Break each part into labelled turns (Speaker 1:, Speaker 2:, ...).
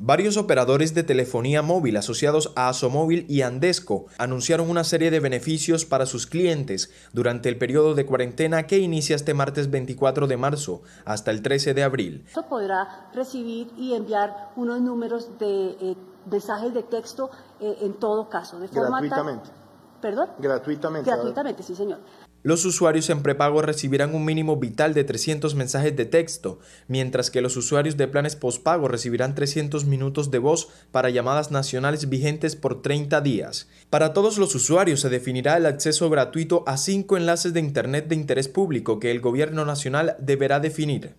Speaker 1: Varios operadores de telefonía móvil asociados a Asomóvil y Andesco anunciaron una serie de beneficios para sus clientes durante el periodo de cuarentena que inicia este martes 24 de marzo hasta el 13 de abril.
Speaker 2: Podrá recibir y enviar unos números de eh, mensajes de texto eh, en todo caso, de forma gratuitamente.
Speaker 1: Gratuitamente. Gratuitamente, sí, señor. Los usuarios en prepago recibirán un mínimo vital de 300 mensajes de texto, mientras que los usuarios de planes postpago recibirán 300 minutos de voz para llamadas nacionales vigentes por 30 días. Para todos los usuarios se definirá el acceso gratuito a cinco enlaces de Internet de interés público que el Gobierno Nacional deberá definir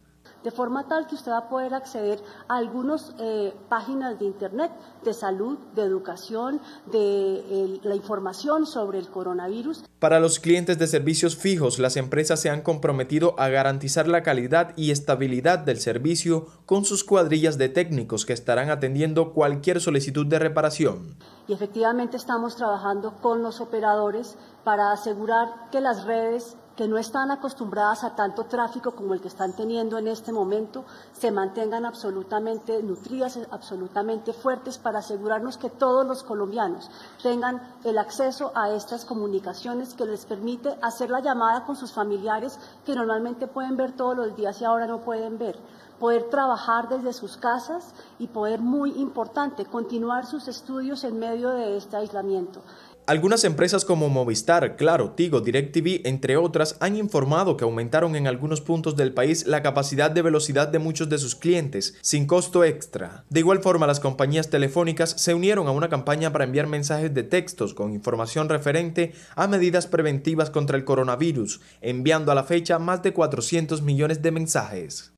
Speaker 2: de forma tal que usted va a poder acceder a algunas eh, páginas de Internet de salud, de educación, de la información sobre el coronavirus.
Speaker 1: Para los clientes de servicios fijos, las empresas se han comprometido a garantizar la calidad y estabilidad del servicio con sus cuadrillas de técnicos que estarán atendiendo cualquier solicitud de reparación.
Speaker 2: Y efectivamente estamos trabajando con los operadores para asegurar que las redes que no están acostumbradas a tanto tráfico como el que están teniendo en este momento, se mantengan absolutamente nutridas, absolutamente fuertes, para asegurarnos que todos los colombianos tengan el acceso a estas comunicaciones que les permite hacer la llamada con sus familiares que normalmente pueden ver todos los días y ahora no pueden ver poder trabajar desde sus casas y poder, muy importante, continuar sus estudios en medio de este aislamiento.
Speaker 1: Algunas empresas como Movistar, Claro, Tigo, DirecTV, entre otras, han informado que aumentaron en algunos puntos del país la capacidad de velocidad de muchos de sus clientes, sin costo extra. De igual forma, las compañías telefónicas se unieron a una campaña para enviar mensajes de textos con información referente a medidas preventivas contra el coronavirus, enviando a la fecha más de 400 millones de mensajes.